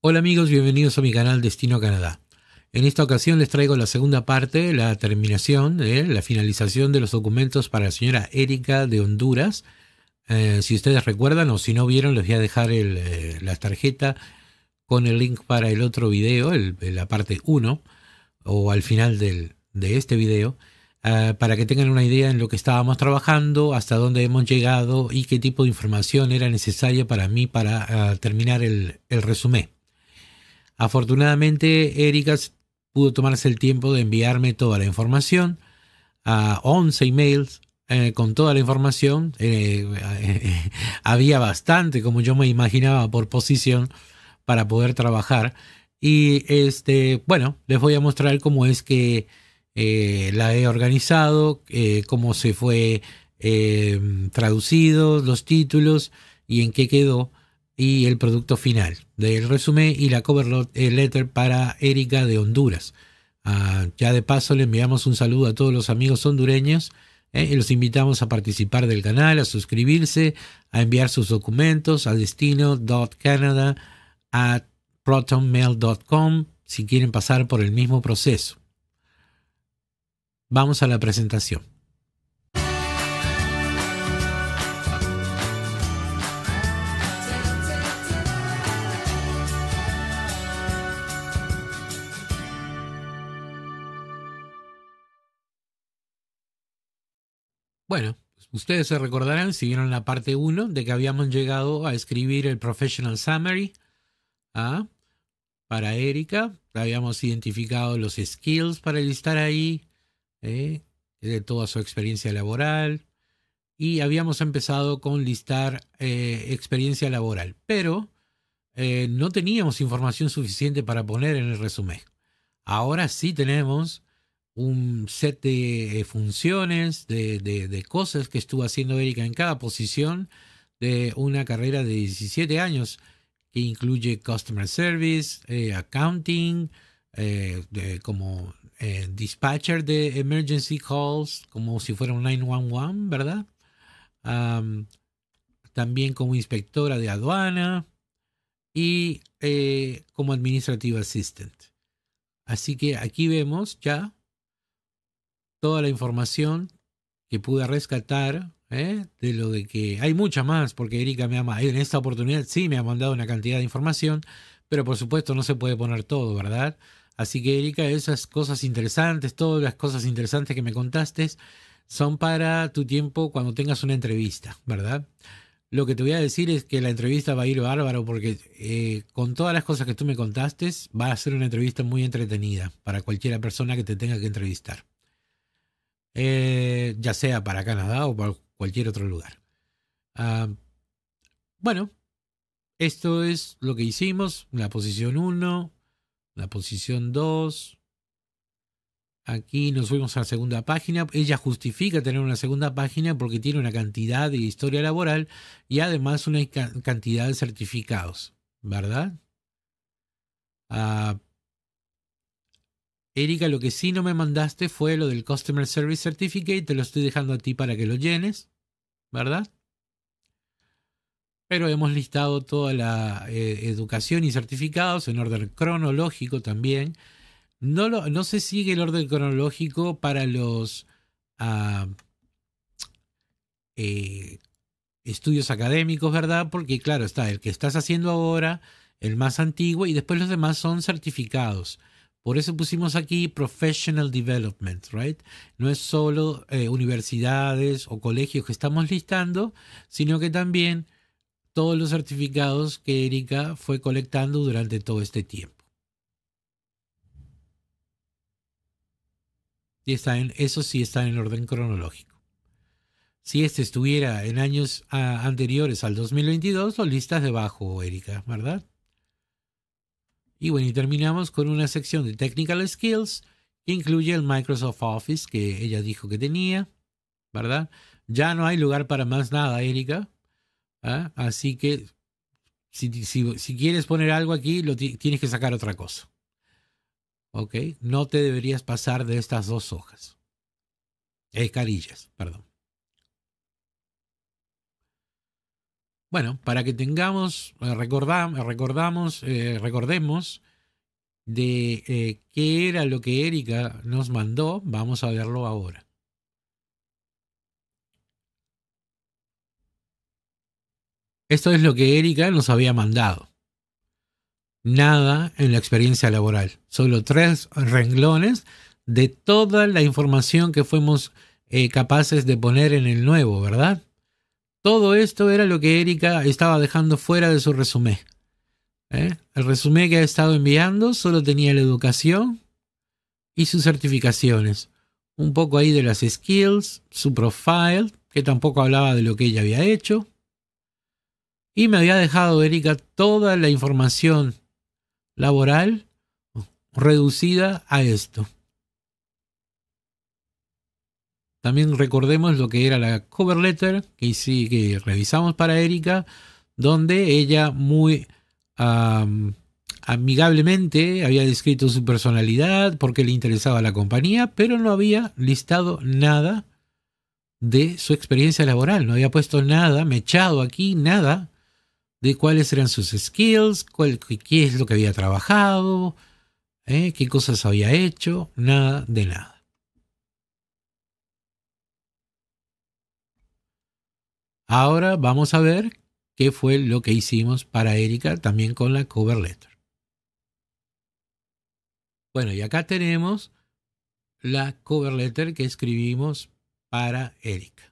Hola amigos, bienvenidos a mi canal Destino Canadá. En esta ocasión les traigo la segunda parte, la terminación, la finalización de los documentos para la señora Erika de Honduras. Eh, si ustedes recuerdan o si no vieron, les voy a dejar el, eh, la tarjeta con el link para el otro video, la parte 1, o al final de este video, eh, para que tengan una idea en lo que estábamos trabajando, hasta dónde hemos llegado y qué tipo de información era necesaria para mí para terminar el resumen. Afortunadamente, Erika pudo tomarse el tiempo de enviarme toda la información a 11 emails eh, con toda la información. Eh, había bastante, como yo me imaginaba, por posición para poder trabajar. Y este, bueno, les voy a mostrar cómo es que eh, la he organizado, cómo se fue traducido, los títulos y en qué quedó y el producto final del resumen y la cover eh, letter para Erika de Honduras. Ah, ya de paso le enviamos un saludo a todos los amigos hondureños. Eh, y los invitamos a participar del canal, a suscribirse, a enviar sus documentos a destino.canada a protonmail.com si quieren pasar por el mismo proceso. Vamos a la presentación. Bueno, ustedes se recordarán, siguieron la parte 1 de que habíamos llegado a escribir el Professional Summary ¿ah? para Erika. Habíamos identificado los skills para listar ahí, ¿eh? de toda su experiencia laboral. Y habíamos empezado con listar eh, experiencia laboral, pero eh, no teníamos información suficiente para poner en el resumen. Ahora sí tenemos un set de eh, funciones, de, cosas que estuvo haciendo Erika en cada posición de una carrera de 17 años, que incluye customer service, eh, accounting, eh, como dispatcher de emergency calls, como si fuera un 911, ¿verdad? también como inspectora de aduana y como administrative assistant. Así que aquí vemos ya toda la información que pude rescatar ¿eh? de lo de que hay mucha más, porque Erika me ama. En esta oportunidad sí me ha mandado una cantidad de información, pero por supuesto no se puede poner todo, ¿verdad? Así que Erika, esas cosas interesantes, todas las cosas interesantes que me contaste son para tu tiempo cuando tengas una entrevista, ¿verdad? Lo que te voy a decir es que la entrevista va a ir bárbaro porque eh, con todas las cosas que tú me contaste va a ser una entrevista muy entretenida para cualquiera persona que te tenga que entrevistar. Eh, ya sea para Canadá o para cualquier otro lugar. Ah, bueno, esto es lo que hicimos, la posición 1, la posición 2. Aquí nos fuimos a la segunda página. Ella justifica tener una segunda página porque tiene una cantidad de historia laboral y además una cantidad de certificados, ¿verdad? Ah, Erika, lo que sí no me mandaste fue lo del Customer Service Certificate. Te lo estoy dejando a ti para que lo llenes, ¿verdad? Pero hemos listado toda la eh, educación y certificados en orden cronológico también. No, lo, no se sigue el orden cronológico para los ah, eh, estudios académicos, ¿verdad? Porque claro, está el que estás haciendo ahora, el más antiguo, y después los demás son certificados. Por eso pusimos aquí professional development, right? No es solo eh, universidades o colegios que estamos listando, sino que también todos los certificados que Erika fue colectando durante todo este tiempo. Y está eso sí está en orden cronológico. Si este estuviera en años ah, anteriores al 2022, lo listas debajo, Erika, ¿verdad? Y bueno, y terminamos con una sección de Technical Skills que incluye el Microsoft Office que ella dijo que tenía, ¿verdad? Ya no hay lugar para más nada, Erika. ¿ah? Así que si, quieres poner algo aquí, lo tienes que sacar otra cosa. ¿Ok? No te deberías pasar de estas dos hojas. Escarillas, perdón. Bueno, para que tengamos, eh, recordamos recordamos, eh, recordemos de eh, qué era lo que Erika nos mandó, vamos a verlo ahora. Esto es lo que Erika nos había mandado. Nada en la experiencia laboral, solo tres renglones de toda la información que fuimos capaces de poner en el nuevo, ¿verdad? Todo esto era lo que Erika estaba dejando fuera de su resumen. ¿eh? El resumen que ha estado enviando solo tenía la educación y sus certificaciones. Un poco ahí de las skills, su profile, que tampoco hablaba de lo que ella había hecho. Y me había dejado Erika toda la información laboral reducida a esto. También recordemos lo que era la cover letter que, sí, que revisamos para Erika, donde ella muy amigablemente había descrito su personalidad, porque le interesaba la compañía, pero no había listado nada de su experiencia laboral, no había puesto nada, mechado aquí, nada de cuáles eran sus skills, cuál, qué es lo que había trabajado, eh, qué cosas había hecho, nada de nada. Ahora vamos a ver qué fue lo que hicimos para Erika también con la cover letter. Bueno, y acá tenemos la cover letter que escribimos para Erika.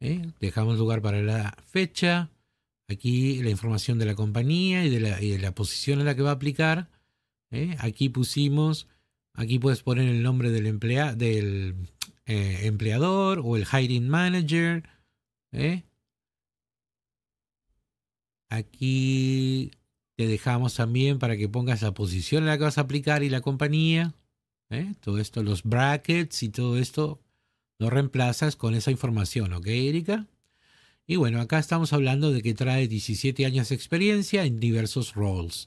Eh, dejamos lugar para la fecha, aquí la información de la compañía y de la, posición en la que va a aplicar. Eh, aquí pusimos, aquí puedes poner el nombre del empleado, del eh, empleador o el hiring manager. ¿eh? Aquí te dejamos también para que pongas la posición en la que vas a aplicar y la compañía. ¿eh? Todo esto, los brackets y todo esto, lo reemplazas con esa información, ¿ok, Erika? Y bueno, acá estamos hablando de que trae 17 años de experiencia en diversos roles,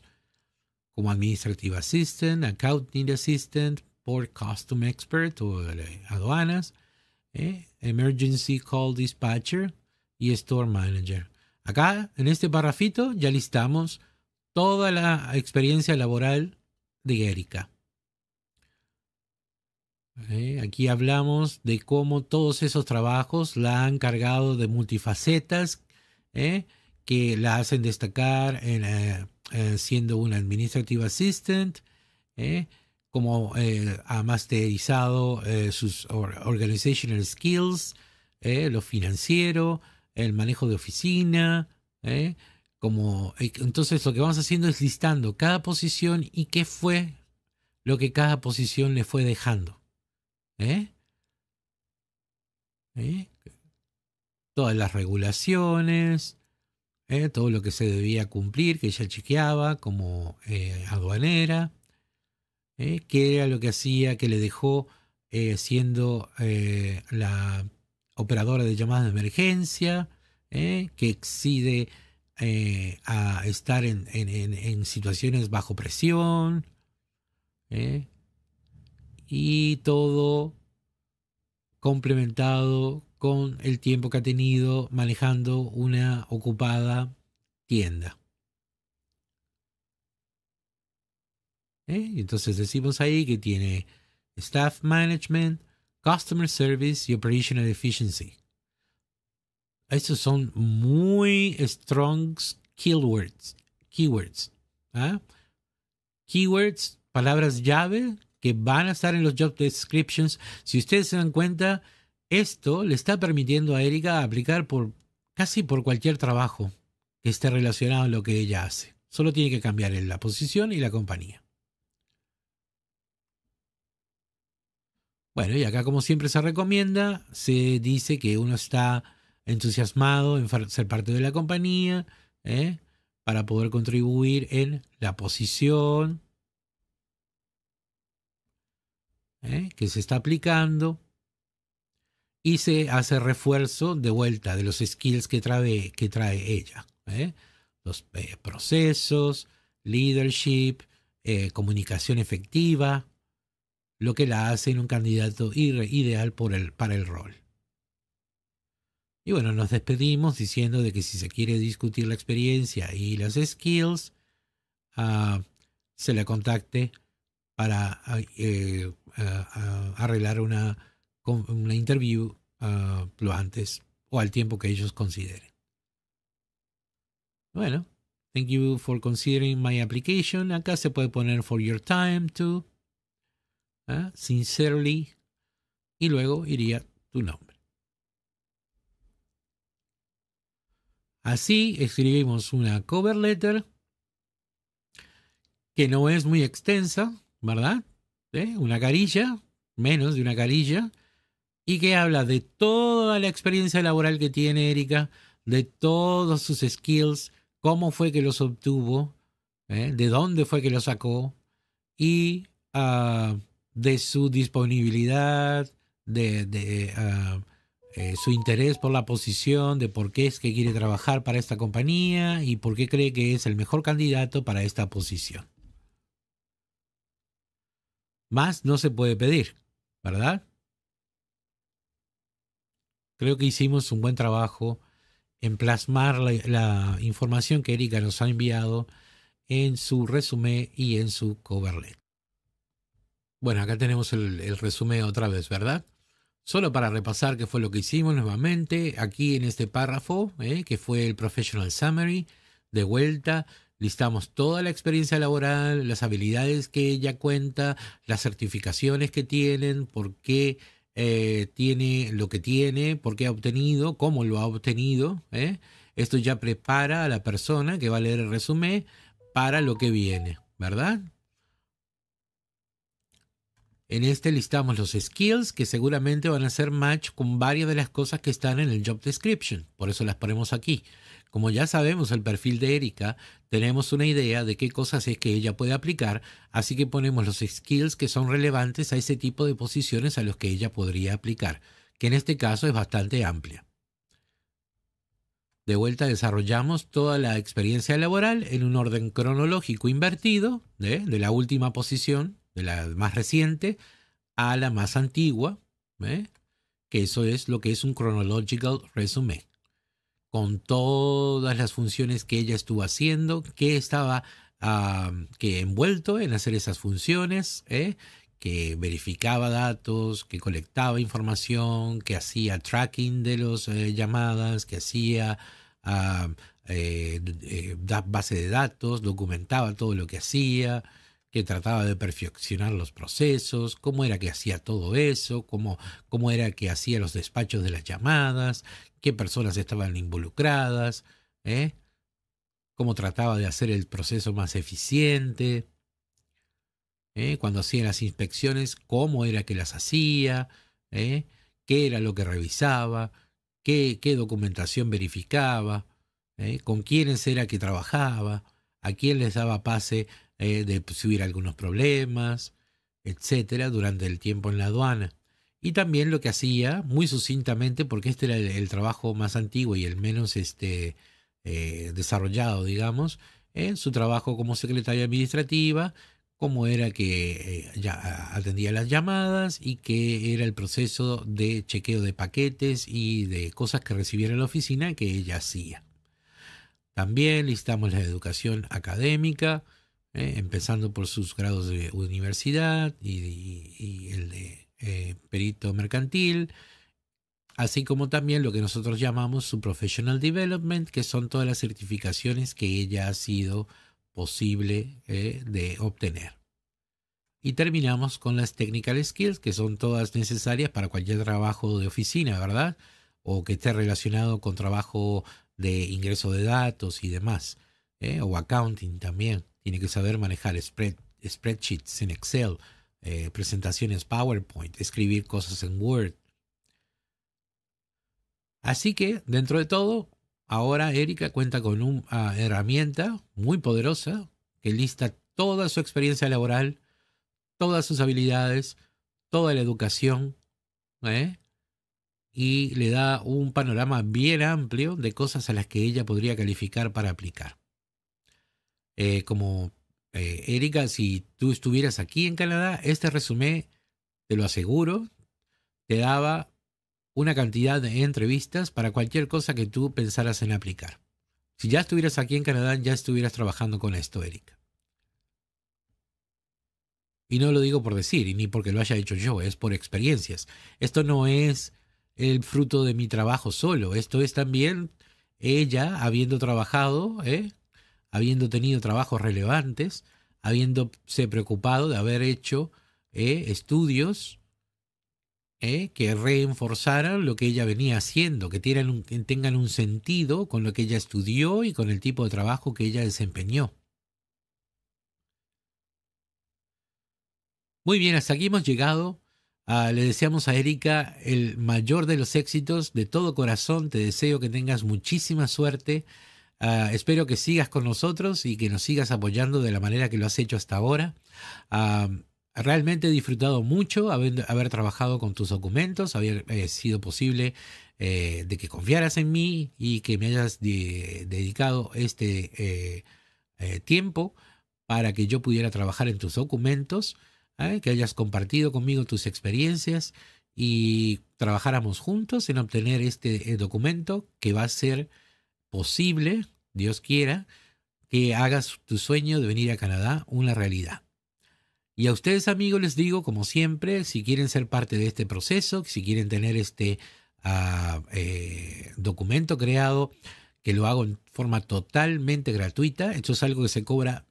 como Administrative Assistant, Accounting Assistant, port Custom Expert o aduanas, eh, Emergency Call Dispatcher y Store Manager. Acá, en este barrafito, ya listamos toda la experiencia laboral de Erika. Eh, aquí hablamos de cómo todos esos trabajos la han cargado de multifacetas eh, que la hacen destacar siendo una administrative assistant, cómo eh, ha masterizado eh, sus organizational skills, eh, lo financiero, el manejo de oficina, entonces lo que vamos haciendo es listando cada posición y qué fue lo que cada posición le fue dejando. Todas las regulaciones, todo lo que se debía cumplir, que ella chequeaba como aduanera. ¿eh? que era lo que hacía, que le dejó eh, siendo eh, la operadora de llamadas de emergencia, que excide a estar en, situaciones bajo presión, y todo complementado con el tiempo que ha tenido manejando una ocupada tienda. ¿eh? Entonces decimos ahí que tiene Staff Management, Customer Service y Operational Efficiency. Estos son muy strong keywords. Keywords. ¿ah? Keywords, palabras llave que van a estar en los job descriptions. Si ustedes se dan cuenta, esto le está permitiendo a Erika aplicar por casi por cualquier trabajo que esté relacionado a lo que ella hace. Solo tiene que cambiar la posición y la compañía. Bueno, y acá como siempre se recomienda, se dice que uno está entusiasmado en ser parte de la compañía ¿eh? para poder contribuir en la posición ¿eh? que se está aplicando y se hace refuerzo de vuelta de los skills que trae, que trae ella. ¿eh? Los procesos, leadership, comunicación efectiva, lo que la hace en un candidato ideal para el rol. Y bueno, nos despedimos diciendo de que si se quiere discutir la experiencia y las skills, ah, se la contacte para ah, eh, ah, arreglar una, una interview lo antes o al tiempo que ellos consideren. Bueno, thank you for considering my application. Acá se puede poner for your time too. ¿eh? sincerely, y luego iría tu nombre. Así escribimos una cover letter que no es muy extensa, ¿verdad? ¿Eh? Una carilla, menos de una carilla, y que habla de toda la experiencia laboral que tiene Erika, de todos sus skills, cómo fue que los obtuvo, ¿eh? de dónde fue que los sacó, y ah, de su disponibilidad, de, ah, eh, su interés por la posición, de por qué es que quiere trabajar para esta compañía y por qué cree que es el mejor candidato para esta posición. Más no se puede pedir, ¿verdad? Creo que hicimos un buen trabajo en plasmar la, la información que Erika nos ha enviado en su resumen y en su coverlet. Bueno, acá tenemos el, resumen otra vez, ¿verdad? Solo para repasar qué fue lo que hicimos nuevamente, aquí en este párrafo, ¿eh? que fue el Professional Summary, de vuelta, listamos toda la experiencia laboral, las habilidades que ella cuenta, las certificaciones que tienen, por qué eh, tiene lo que tiene, por qué ha obtenido, cómo lo ha obtenido. ¿eh? Esto ya prepara a la persona que va a leer el resumen para lo que viene, ¿verdad? En este listamos los skills que seguramente van a ser match con varias de las cosas que están en el job description. Por eso las ponemos aquí. Como ya sabemos el perfil de Erika, tenemos una idea de qué cosas es que ella puede aplicar, así que ponemos los skills que son relevantes a ese tipo de posiciones a los que ella podría aplicar, que en este caso es bastante amplia. De vuelta desarrollamos toda la experiencia laboral en un orden cronológico invertido, ¿eh? de la última posición de la más reciente a la más antigua, ¿eh? que eso es lo que es un chronological resume, con todas las funciones que ella estuvo haciendo, que estaba que envuelto en hacer esas funciones, ¿eh? que verificaba datos, que colectaba información, que hacía tracking de las eh, llamadas, que hacía eh, base de datos, documentaba todo lo que hacía, que trataba de perfeccionar los procesos, cómo era que hacía todo eso, cómo, cómo era que hacía los despachos de las llamadas, qué personas estaban involucradas, ¿eh? cómo trataba de hacer el proceso más eficiente, ¿eh? cuando hacía las inspecciones, cómo era que las hacía, ¿eh? qué era lo que revisaba, qué, qué documentación verificaba, ¿eh? con quiénes era que trabajaba, a quién les daba pase eh, de pues, subir algunos problemas, etcétera, durante el tiempo en la aduana. Y también lo que hacía, muy sucintamente, porque este era el, trabajo más antiguo y el menos este, eh, desarrollado, digamos, en eh, su trabajo como secretaria administrativa, cómo era que ya atendía las llamadas y qué era el proceso de chequeo de paquetes y de cosas que recibiera la oficina que ella hacía. También listamos la educación académica, eh, empezando por sus grados de universidad y, el de eh, perito mercantil, así como también lo que nosotros llamamos su professional development, que son todas las certificaciones que ella ha sido posible eh, de obtener. Y terminamos con las technical skills, que son todas necesarias para cualquier trabajo de oficina, ¿verdad? O que esté relacionado con trabajo de ingreso de datos y demás, o accounting también tiene que saber manejar spreadsheets en Excel, eh, presentaciones PowerPoint, escribir cosas en Word. Así que, dentro de todo, ahora Erika cuenta con una ah, herramienta muy poderosa que lista toda su experiencia laboral, todas sus habilidades, toda la educación, ¿eh? y le da un panorama bien amplio de cosas a las que ella podría calificar para aplicar. Eh, como eh, Erika, si tú estuvieras aquí en Canadá, este resumen, te lo aseguro, te daba una cantidad de entrevistas para cualquier cosa que tú pensaras en aplicar. Si ya estuvieras aquí en Canadá, ya estuvieras trabajando con esto, Erika. Y no lo digo por decir, y ni porque lo haya hecho yo, es por experiencias. Esto no es el fruto de mi trabajo solo, esto es también ella habiendo trabajado, ¿eh? habiendo tenido trabajos relevantes, habiéndose preocupado de haber hecho eh, estudios eh, que reenforzaran lo que ella venía haciendo, que, tengan un sentido con lo que ella estudió y con el tipo de trabajo que ella desempeñó. Muy bien, hasta aquí hemos llegado. Ah, le deseamos a Erika el mayor de los éxitos. De todo corazón te deseo que tengas muchísima suerte Ah, espero que sigas con nosotros y que nos sigas apoyando de la manera que lo has hecho hasta ahora. Ah, realmente he disfrutado mucho haber, trabajado con tus documentos, haber sido posible eh, de que confiaras en mí y que me hayas dedicado este eh, eh, tiempo para que yo pudiera trabajar en tus documentos, que hayas compartido conmigo tus experiencias y trabajáramos juntos en obtener este documento que va a ser posible Dios quiera, que hagas tu sueño de venir a Canadá una realidad. Y a ustedes amigos les digo, como siempre, si quieren ser parte de este proceso, si quieren tener este ah, eh, documento creado, que lo hago en forma totalmente gratuita, esto es algo que se cobra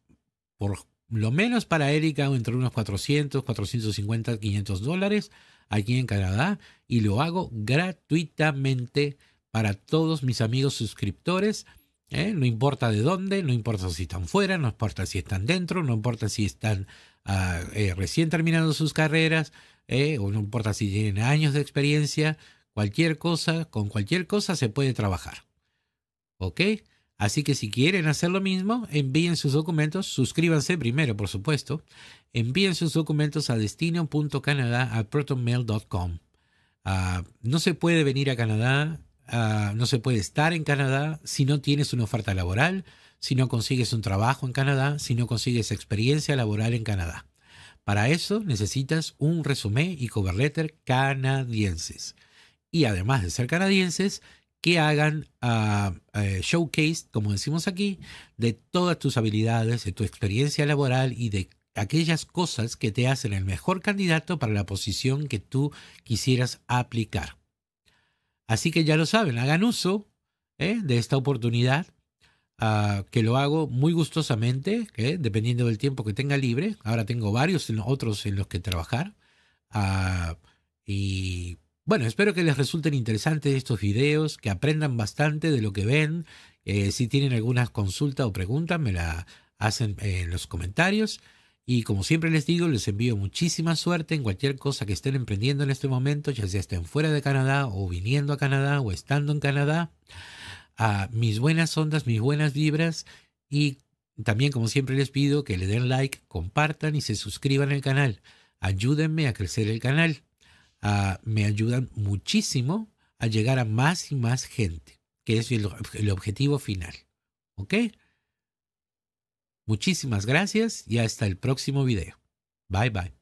por lo menos para Erika entre unos 400, 450, 500 dólares aquí en Canadá y lo hago gratuitamente para todos mis amigos suscriptores ¿eh? No importa de dónde, no importa si están fuera, no importa si están dentro, no importa si están ah, eh, recién terminando sus carreras, ¿eh? o no importa si tienen años de experiencia, cualquier cosa, con cualquier cosa se puede trabajar. ¿Ok? Así que si quieren hacer lo mismo, envíen sus documentos, suscríbanse primero, por supuesto, envíen sus documentos a destino.canadá a protonmail.com. Ah, no se puede venir a Canadá Ah, no se puede estar en Canadá si no tienes una oferta laboral, si no consigues un trabajo en Canadá, si no consigues experiencia laboral en Canadá. Para eso necesitas un resumen y cover letter canadienses. Y además de ser canadienses, que hagan ah, eh, showcase, como decimos aquí, de todas tus habilidades, de tu experiencia laboral y de aquellas cosas que te hacen el mejor candidato para la posición que tú quisieras aplicar. Así que ya lo saben, hagan uso ¿eh? de esta oportunidad, ah, que lo hago muy gustosamente, ¿eh? dependiendo del tiempo que tenga libre. Ahora tengo varios otros en los que trabajar. Ah, y bueno, espero que les resulten interesantes estos videos, que aprendan bastante de lo que ven. Eh, si tienen alguna consulta o pregunta, me la hacen en los comentarios. Y como siempre les digo, les envío muchísima suerte en cualquier cosa que estén emprendiendo en este momento, ya sea estén fuera de Canadá o viniendo a Canadá o estando en Canadá. mis buenas ondas, mis buenas vibras y también como siempre les pido que le den like, compartan y se suscriban al canal. Ayúdenme a crecer el canal. Ah, me ayudan muchísimo a llegar a más y más gente, que es el, el objetivo final. ¿Ok? Muchísimas gracias y hasta el próximo video. Bye bye.